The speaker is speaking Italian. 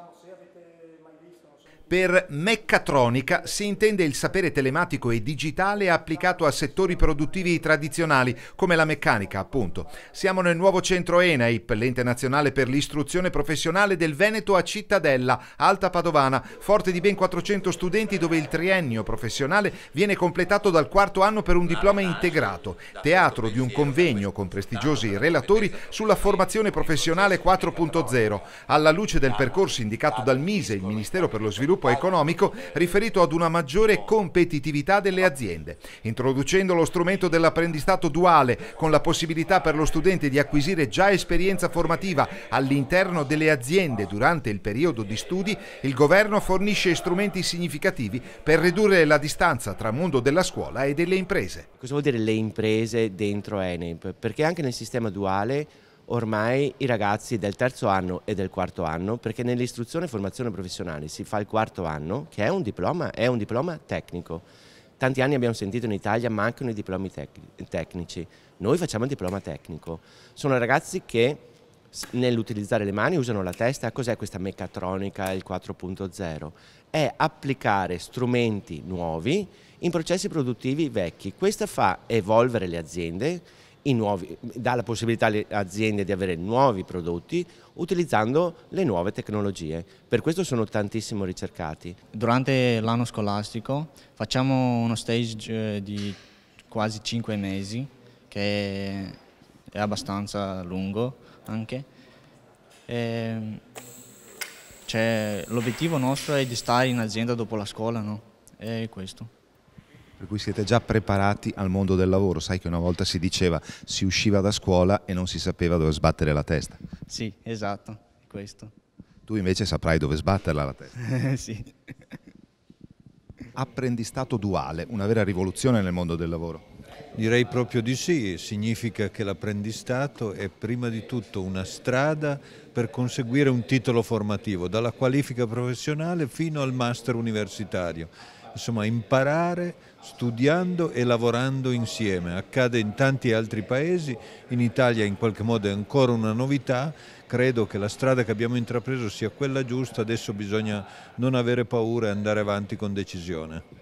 Diciamo, per meccatronica si intende il sapere telematico e digitale applicato a settori produttivi tradizionali, come la meccanica, appunto. Siamo nel nuovo centro ENAIP, l'ente nazionale per l'istruzione professionale del Veneto a Cittadella, Alta Padovana, forte di ben 400 studenti dove il triennio professionale viene completato dal quarto anno per un diploma integrato, teatro di un convegno con prestigiosi relatori sulla formazione professionale 4.0, alla luce del percorso individuale indicato dal MISE, il Ministero per lo ecco, Sviluppo ecco. Economico, riferito ad una maggiore competitività delle aziende, introducendo lo strumento dell'apprendistato duale con la possibilità per lo studente di acquisire già esperienza formativa all'interno delle aziende durante il periodo di studi, il governo fornisce strumenti significativi per ridurre la distanza tra mondo della scuola e delle imprese. Cosa vuol dire le imprese dentro ENEP? Perché anche nel sistema duale ormai i ragazzi del terzo anno e del quarto anno, perché nell'istruzione e formazione professionale si fa il quarto anno, che è un diploma, è un diploma tecnico. Tanti anni abbiamo sentito in Italia mancano i diplomi tec tecnici, noi facciamo il diploma tecnico. Sono ragazzi che nell'utilizzare le mani usano la testa, cos'è questa meccatronica, il 4.0? È applicare strumenti nuovi in processi produttivi vecchi. Questo fa evolvere le aziende, nuovi, dà la possibilità alle aziende di avere nuovi prodotti utilizzando le nuove tecnologie. Per questo sono tantissimo ricercati. Durante l'anno scolastico facciamo uno stage eh, di quasi 5 mesi che è abbastanza lungo anche. Ehm, cioè, l'obiettivo nostro è di stare in azienda dopo la scuola, no? È questo. Per cui siete già preparati al mondo del lavoro. Sai che una volta si diceva si usciva da scuola e non si sapeva dove sbattere la testa. Sì, esatto, questo. Tu invece saprai dove sbatterla la testa. Eh, sì. Apprendistato duale, una vera rivoluzione nel mondo del lavoro. Direi proprio di sì, significa che l'apprendistato è prima di tutto una strada per conseguire un titolo formativo, dalla qualifica professionale fino al master universitario. Insomma, imparare studiando e lavorando insieme. Accade in tanti altri paesi, in Italia in qualche modo è ancora una novità, credo che la strada che abbiamo intrapreso sia quella giusta, adesso bisogna non avere paura e andare avanti con decisione.